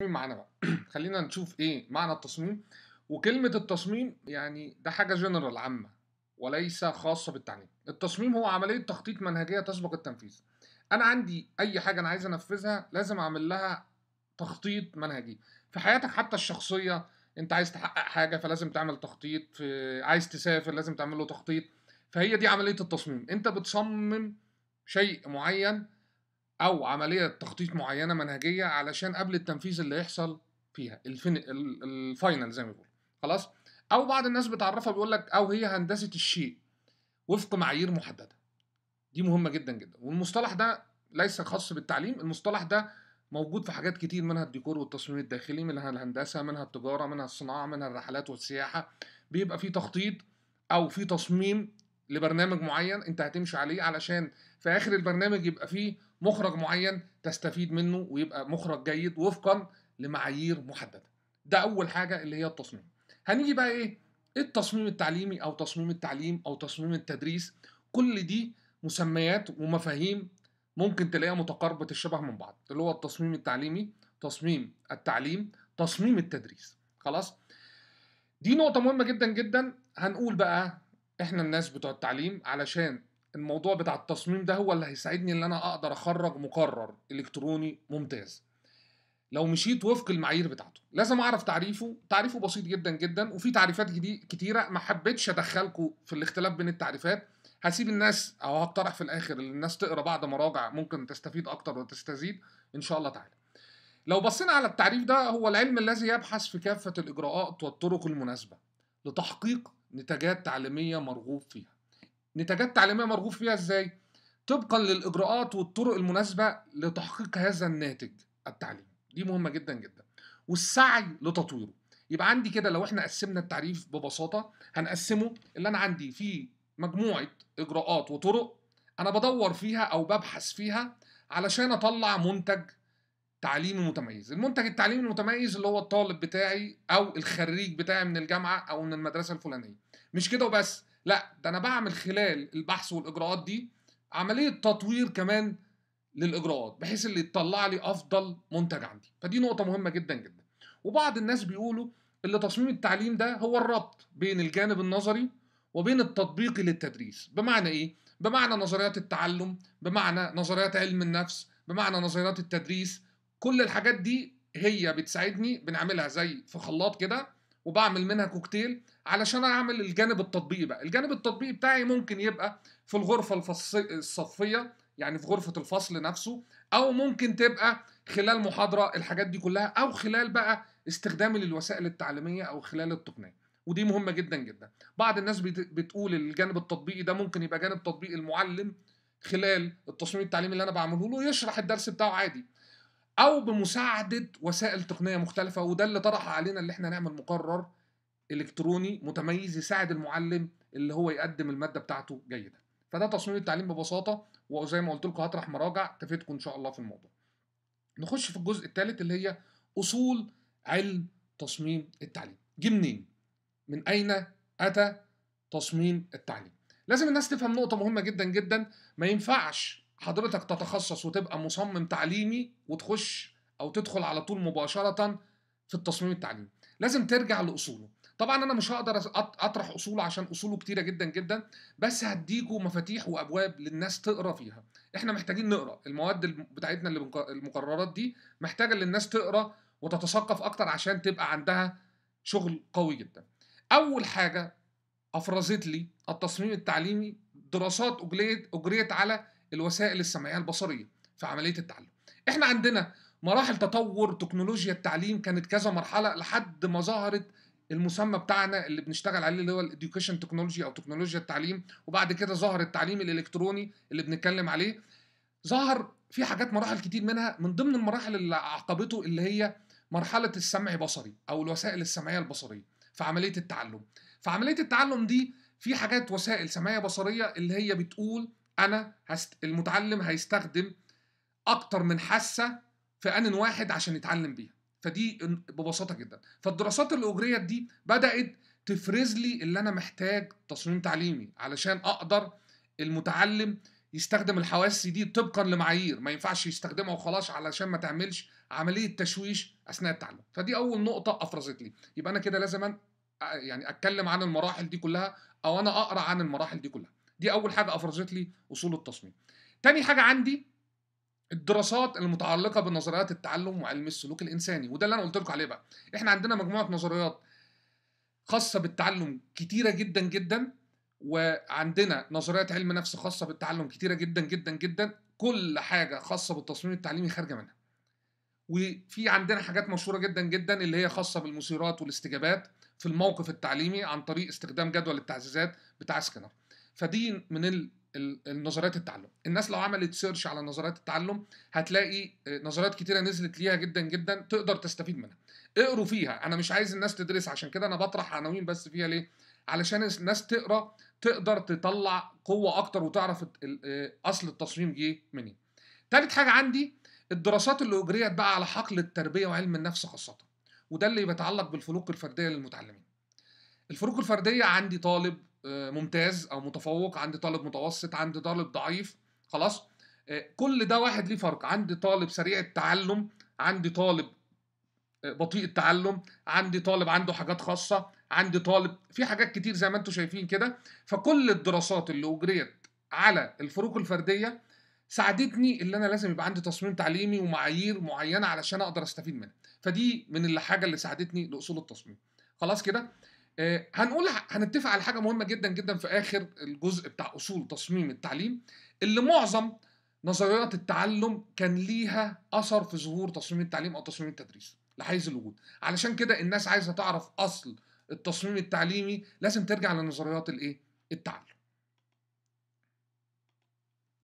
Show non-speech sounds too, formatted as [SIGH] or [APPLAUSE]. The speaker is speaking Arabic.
التصميم معانا بقى [CLEARS THROAT] خلينا نشوف ايه معنى التصميم وكلمة التصميم يعني ده حاجة جنرال عامة وليس خاصة بالتعليم التصميم هو عملية تخطيط منهجية تسبق التنفيذ أنا عندي أي حاجة أنا عايز أنفذها لازم أعمل لها تخطيط منهجي في حياتك حتى الشخصية أنت عايز تحقق حاجة فلازم تعمل تخطيط في عايز تسافر لازم تعمل له تخطيط فهي دي عملية التصميم أنت بتصمم شيء معين او عمليه تخطيط معينه منهجيه علشان قبل التنفيذ اللي يحصل فيها الفين... الفاينل زي ما بيقولوا خلاص او بعض الناس بتعرفها بيقول لك او هي هندسه الشيء وفق معايير محدده دي مهمه جدا جدا والمصطلح ده ليس خاص بالتعليم المصطلح ده موجود في حاجات كتير منها الديكور والتصميم الداخلي منها الهندسه منها التجاره منها الصناعه منها الرحلات والسياحه بيبقى في تخطيط او في تصميم لبرنامج معين انت هتمشي عليه علشان في اخر البرنامج يبقى فيه مخرج معين تستفيد منه ويبقى مخرج جيد وفقا لمعايير محدده ده اول حاجه اللي هي التصميم هنيجي بقى إيه؟, ايه التصميم التعليمي او تصميم التعليم او تصميم التدريس كل دي مسميات ومفاهيم ممكن تلاقيها متقاربه الشبه من بعض اللي هو التصميم التعليمي تصميم التعليم تصميم التدريس خلاص دي نقطه مهمه جدا جدا هنقول بقى احنا الناس بتوع التعليم علشان الموضوع بتاع التصميم ده هو اللي هيساعدني ان انا اقدر اخرج مقرر الكتروني ممتاز لو مشيت وفق المعايير بتاعته لازم اعرف تعريفه تعريفه بسيط جدا جدا وفي تعريفات كتيره ما حبيتش ادخلكم في الاختلاف بين التعريفات هسيب الناس او هقترح في الاخر ان الناس تقرا بعد مراجع ممكن تستفيد اكتر وتستزيد ان شاء الله تعالى لو بصينا على التعريف ده هو العلم الذي يبحث في كافه الاجراءات والطرق المناسبه لتحقيق نتاجات تعليميه مرغوب فيها نتاجات تعليمية مرغوب فيها إزاي؟ طبقا للإجراءات والطرق المناسبة لتحقيق هذا الناتج التعليمي دي مهمة جدا جدا والسعي لتطويره يبقى عندي كده لو احنا قسمنا التعريف ببساطة هنقسمه اللي أنا عندي في مجموعة إجراءات وطرق أنا بدور فيها أو ببحث فيها علشان أطلع منتج تعليمي متميز المنتج التعليمي المتميز اللي هو الطالب بتاعي او الخريج بتاعي من الجامعه او من المدرسه الفلانيه مش كده وبس لا ده انا بعمل خلال البحث والاجراءات دي عمليه تطوير كمان للاجراءات بحيث اللي تطلع لي افضل منتج عندي فدي نقطه مهمه جدا جدا وبعض الناس بيقولوا ان تصميم التعليم ده هو الربط بين الجانب النظري وبين التطبيقي للتدريس بمعنى ايه بمعنى نظريات التعلم بمعنى نظريات علم النفس بمعنى نظريات التدريس كل الحاجات دي هي بتساعدني بنعملها زي في خلاط كده وبعمل منها كوكتيل علشان اعمل الجانب التطبيقي بقى الجانب التطبيقي بتاعي ممكن يبقى في الغرفه الفص... الصفيه يعني في غرفه الفصل نفسه او ممكن تبقى خلال محاضره الحاجات دي كلها او خلال بقى استخدامي للوسائل التعليميه او خلال التقنيه ودي مهمه جدا جدا بعض الناس بتقول الجانب التطبيقي ده ممكن يبقى جانب تطبيقي المعلم خلال التصميم التعليمي اللي انا بعمله له يشرح الدرس بتاعه عادي او بمساعده وسائل تقنيه مختلفه وده اللي طرح علينا اللي احنا نعمل مقرر الكتروني متميز يساعد المعلم اللي هو يقدم الماده بتاعته جيدا فده تصميم التعليم ببساطه وزي ما قلت لكم هطرح مراجع تفيدكم ان شاء الله في الموضوع نخش في الجزء الثالث اللي هي اصول علم تصميم التعليم جه منين من اين اتى تصميم التعليم لازم الناس تفهم نقطه مهمه جدا جدا ما ينفعش حضرتك تتخصص وتبقى مصمم تعليمي وتخش او تدخل على طول مباشره في التصميم التعليمي لازم ترجع لاصوله طبعا انا مش هقدر اطرح اصوله عشان اصوله كتيره جدا جدا بس هديكوا مفاتيح وابواب للناس تقرا فيها احنا محتاجين نقرا المواد بتاعتنا اللي المقررات دي محتاجه للناس تقرا وتتثقف اكتر عشان تبقى عندها شغل قوي جدا اول حاجه افرزت لي التصميم التعليمي دراسات اجريت على الوسائل السمعيه البصريه في عمليه التعلم احنا عندنا مراحل تطور تكنولوجيا التعليم كانت كذا مرحله لحد ما ظهرت المسمى بتاعنا اللي بنشتغل عليه اللي هو الاديوكيشن تكنولوجي او تكنولوجيا التعليم وبعد كده ظهر التعليم الالكتروني اللي بنتكلم عليه ظهر في حاجات مراحل كتير منها من ضمن المراحل اللي اعقبته اللي هي مرحله السمع بصري او الوسائل السمعيه البصريه في عمليه التعلم فعمليه التعلم دي في حاجات وسائل سمعيه بصريه اللي هي بتقول انا هست... المتعلم هيستخدم اكتر من حاسه في ان واحد عشان يتعلم بيها فدي ببساطه جدا فالدراسات الاجريه دي بدات تفرز لي اللي انا محتاج تصميم تعليمي علشان اقدر المتعلم يستخدم الحواس دي طبقا لمعايير ما ينفعش يستخدمها وخلاص علشان ما تعملش عمليه تشويش اثناء التعلم فدي اول نقطه افرزت لي يبقى انا كده لازم يعني اتكلم عن المراحل دي كلها او انا اقرا عن المراحل دي كلها دي اول حاجه افرزت لي اصول التصميم تاني حاجه عندي الدراسات المتعلقه بنظريات التعلم وعلم السلوك الانساني وده اللي انا قلت لكم عليه بقى احنا عندنا مجموعه نظريات خاصه بالتعلم كتيره جدا جدا وعندنا نظريات علم نفس خاصه بالتعلم كتيره جدا جدا جدا كل حاجه خاصه بالتصميم التعليمي خارجه منها وفي عندنا حاجات مشهوره جدا جدا اللي هي خاصه بالمثيرات والاستجابات في الموقف التعليمي عن طريق استخدام جدول التعزيزات بتاع سكنر فدي من النظريات التعلم الناس لو عملت سيرش على نظريات التعلم هتلاقي آه، نظريات كتيره نزلت ليها جدا جدا تقدر تستفيد منها اقروا فيها انا مش عايز الناس تدرس عشان كده انا بطرح عناوين بس فيها ليه علشان الناس تقرا تقدر تطلع قوه اكتر وتعرف آه، اصل التصميم جه منين تالت حاجه عندي الدراسات اللي اجريت بقى على حقل التربيه وعلم النفس خاصه وده اللي بيتعلق بالفروق الفرديه للمتعلمين الفروق الفرديه عندي طالب آه، ممتاز او متفوق عندي طالب متوسط عندي طالب ضعيف خلاص آه، كل ده واحد ليه فرق عندي طالب سريع التعلم عندي طالب آه، بطيء التعلم عندي طالب عنده حاجات خاصة عندي طالب في حاجات كتير زي ما انتم شايفين كده فكل الدراسات اللي أجريت على الفروق الفردية ساعدتني ان أنا لازم يبقى عندي تصميم تعليمي ومعايير معينة علشان أقدر أستفيد منها فدي من الحاجة اللي ساعدتني لأصول التصميم خلاص كده آه، هنقول هنتفق على حاجه مهمه جدا جدا في اخر الجزء بتاع اصول تصميم التعليم اللي معظم نظريات التعلم كان ليها اثر في ظهور تصميم التعليم او تصميم التدريس لحيز الوجود علشان كده الناس عايزه تعرف اصل التصميم التعليمي لازم ترجع لنظريات الايه التعلم